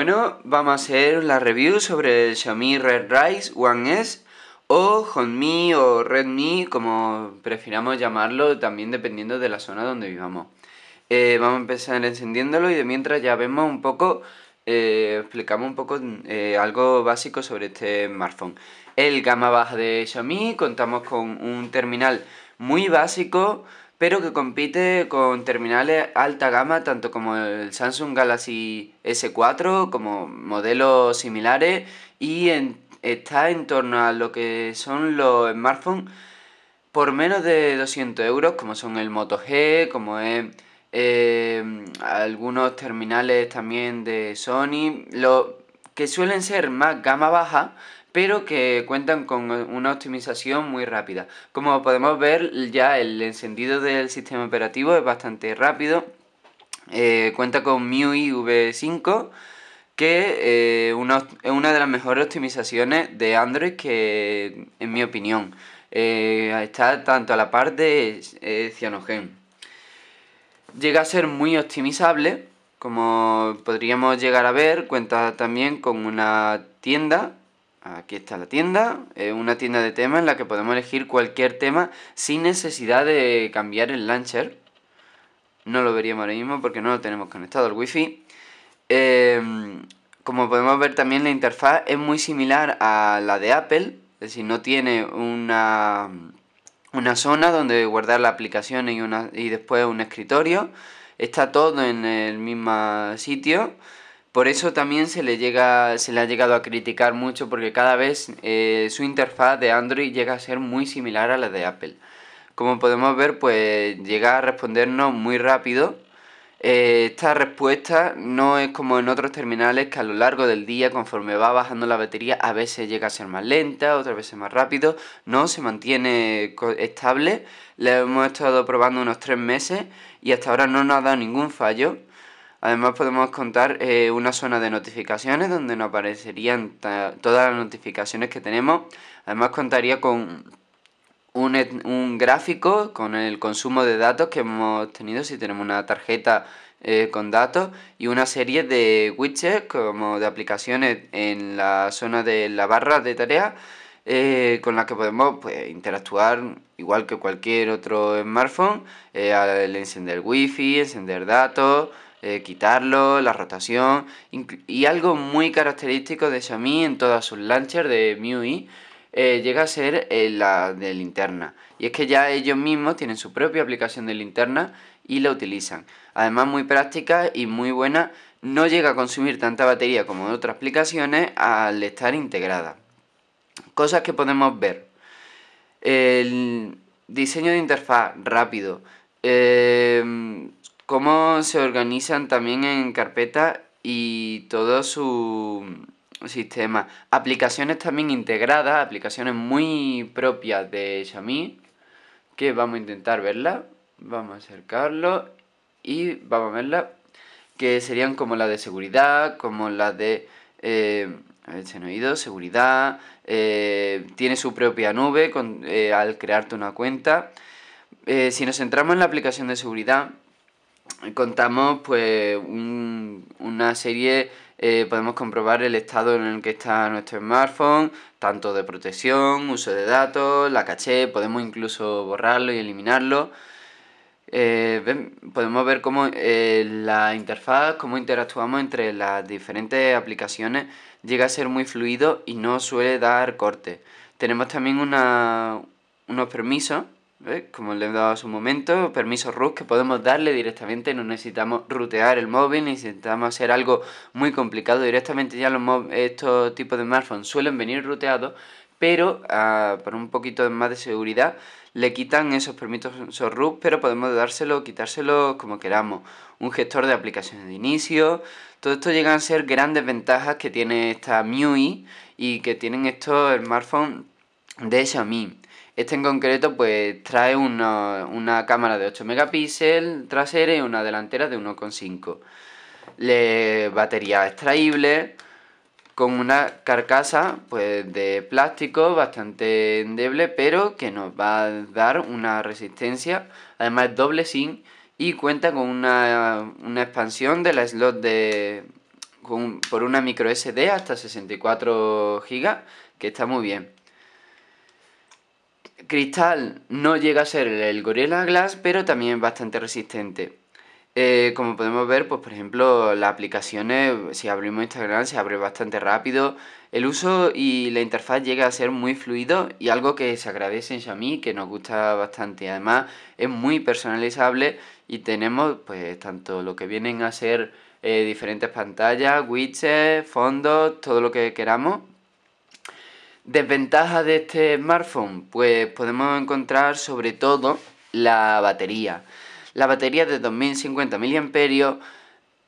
Bueno, vamos a hacer la review sobre el Xiaomi Red Rise One S o Honmi o Redmi, como prefiramos llamarlo, también dependiendo de la zona donde vivamos. Eh, vamos a empezar encendiéndolo y de mientras ya vemos un poco eh, explicamos un poco eh, algo básico sobre este smartphone. El gama baja de Xiaomi, contamos con un terminal muy básico, pero que compite con terminales alta gama, tanto como el Samsung Galaxy S4, como modelos similares, y está en torno a lo que son los smartphones por menos de 200 euros, como son el Moto G, como es eh, algunos terminales también de Sony, lo que suelen ser más gama baja, pero que cuentan con una optimización muy rápida. Como podemos ver, ya el encendido del sistema operativo es bastante rápido. Eh, cuenta con MIUI V5, que eh, es una, de las mejores optimizaciones de Android que, en mi opinión, eh, está tanto a la par de Cyanogen. Llega a ser muy optimizable, como podríamos llegar a ver, cuenta también con una tienda Aquí está la tienda, una tienda de temas en la que podemos elegir cualquier tema sin necesidad de cambiar el launcher. No lo veríamos ahora mismo porque no lo tenemos conectado al wifi. Em, como podemos ver también la interfaz es muy similar a la de Apple, es decir, no tiene una, una zona donde guardar la aplicación y después un escritorio. Está todo en el mismo sitio. Por eso también se le, llega, se le ha llegado a criticar mucho porque cada vez eh, su interfaz de Android llega a ser muy similar a la de Apple. Como podemos ver, pues llega a respondernos muy rápido. Eh, esta respuesta no es como en otros terminales que a lo largo del día, conforme va bajando la batería, a veces llega a ser más lenta, otras veces más rápido. No, se mantiene estable. La hemos estado probando unos tres meses y hasta ahora no nos ha dado ningún fallo. Además podemos contar eh, una zona de notificaciones donde nos aparecerían todas las notificaciones que tenemos. Además contaría con un, gráfico con el consumo de datos que hemos tenido si tenemos una tarjeta eh, con datos y una serie de widgets como de aplicaciones en la zona de la barra de tareas eh, con las que podemos pues, interactuar igual que cualquier otro smartphone al encender wifi, encender datos. Eh, quitarlo, la rotación. Y algo muy característico de Xiaomi en todas sus launchers de MIUI eh, llega a ser eh, la de linterna. Y es que ya ellos mismos tienen su propia aplicación de linterna y la utilizan. Además muy práctica y muy buena. No llega a consumir tanta batería como otras aplicaciones al estar integrada. Cosas que podemos ver. El diseño de interfaz rápido cómo se organizan también en carpeta y todo su sistema. Aplicaciones también integradas, aplicaciones muy propias de Xiaomi, que vamos a intentar verla. Vamos a acercarlo y vamos a verla, que serían como la de seguridad, como la de... Eh, a ver si han oído, seguridad, eh, tiene su propia nube eh, al crearte una cuenta. si nos centramos en la aplicación de seguridad, contamos pues una serie, eh, podemos comprobar el estado en el que está nuestro smartphone, tanto de protección, uso de datos, la caché, podemos incluso borrarlo y eliminarlo. Eh, podemos ver cómo eh, la interfaz, cómo interactuamos entre las diferentes aplicaciones, llega a ser muy fluido y no suele dar corte. Tenemos también una, unos permisos como le he dado hace un momento, permisos root que podemos darle directamente, no necesitamos rutear el móvil, necesitamos hacer algo muy complicado. Directamente ya los estos tipos de smartphones suelen venir ruteados, pero ah, por un poquito más de seguridad le quitan esos permisos root, pero podemos dárselo, quitárselo como queramos. Un gestor de aplicaciones de inicio, todo esto llegan a ser grandes ventajas que tiene esta MIUI y que tienen estos smartphones de Xiaomi. Este en concreto pues trae una, cámara de 8 megapíxeles trasera y una delantera de 1,5. Le, batería extraíble con una carcasa pues, de plástico bastante endeble, pero que nos va a dar una resistencia. Además, doble SIM y cuenta con una, expansión de la slot de, por una micro SD hasta 64 GB, que está muy bien. Cristal no llega a ser el Gorilla Glass, pero también bastante resistente. Eh, como podemos ver, pues por ejemplo, las aplicaciones, si abrimos Instagram, se abre bastante rápido. El uso y la interfaz llega a ser muy fluido y algo que se agradece en mí, que nos gusta bastante. Además, es muy personalizable y tenemos pues tanto lo que vienen a ser eh, diferentes pantallas, widgets, fondos, todo lo que queramos ¿Desventajas de este smartphone? Pues podemos encontrar sobre todo la batería. La batería de 2050 mAh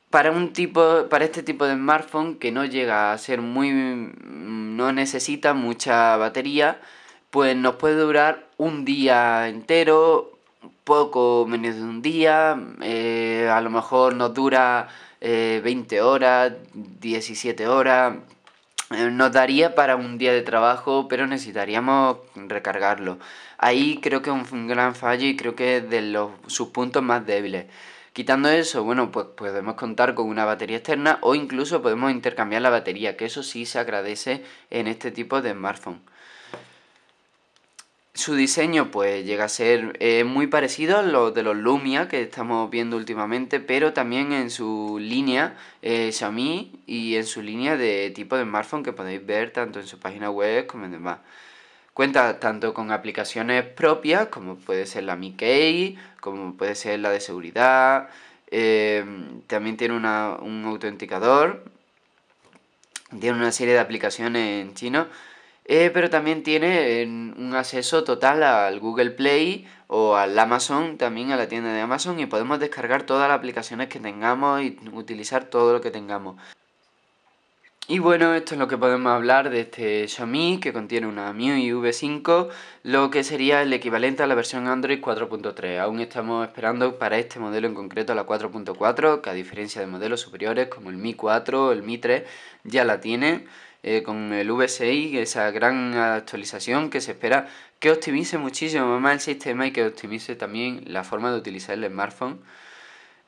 para, un tipo, para este tipo de smartphone que no llega a ser muy... Mm, no necesita mucha batería, pues nos puede durar un día entero, poco menos de un día, eh, a lo mejor nos dura 20 eh, horas, 17 horas eh, nos daría para un día de trabajo, pero necesitaríamos recargarlo. Ahí creo que es un gran fallo y creo que es de los, sus puntos más débiles. Quitando eso, bueno, pues podemos contar con una batería externa o incluso podemos intercambiar la batería, que eso sí se agradece en este tipo de smartphone. Su diseño pues llega a ser eh, muy parecido a los de los Lumia que estamos viendo últimamente, pero también en su línea eh, Xiaomi y en su línea de tipo de smartphone que podéis ver tanto en su página web como en demás. Cuenta tanto con aplicaciones propias como puede ser la Mi Key, como puede ser la de seguridad, eh, también tiene una, un autenticador, tiene una serie de aplicaciones en chino eh, pero también tiene un acceso total al Google Play o al Amazon, también a la tienda de Amazon y podemos descargar todas las aplicaciones que tengamos y utilizar todo lo que tengamos. Y bueno, esto es lo que podemos hablar de este Xiaomi, que contiene una MIUI V5, lo que sería el equivalente a la versión Android 4.3. Aún estamos esperando para este modelo en concreto la 4.4, que a diferencia de modelos superiores como el Mi 4 o el Mi 3, ya la tiene. Eh, con el V6, esa gran actualización que se espera que optimice muchísimo más el sistema y que optimice también la forma de utilizar el smartphone.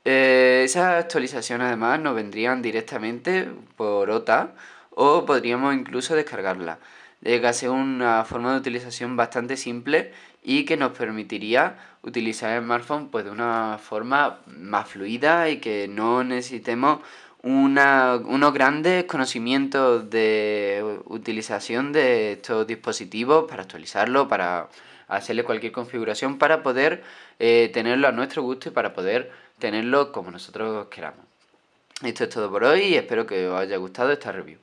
Eh, esas actualizaciones además nos vendrían directamente por OTA o podríamos incluso descargarla de eh, ser una forma de utilización bastante simple y que nos permitiría utilizar el smartphone pues, de una forma más fluida y que no necesitemos una, unos grandes conocimientos de utilización de estos dispositivos para actualizarlo, para hacerle cualquier configuración para poder eh, tenerlo a nuestro gusto y para poder tenerlo como nosotros queramos. Esto es todo por hoy y espero que os haya gustado esta review.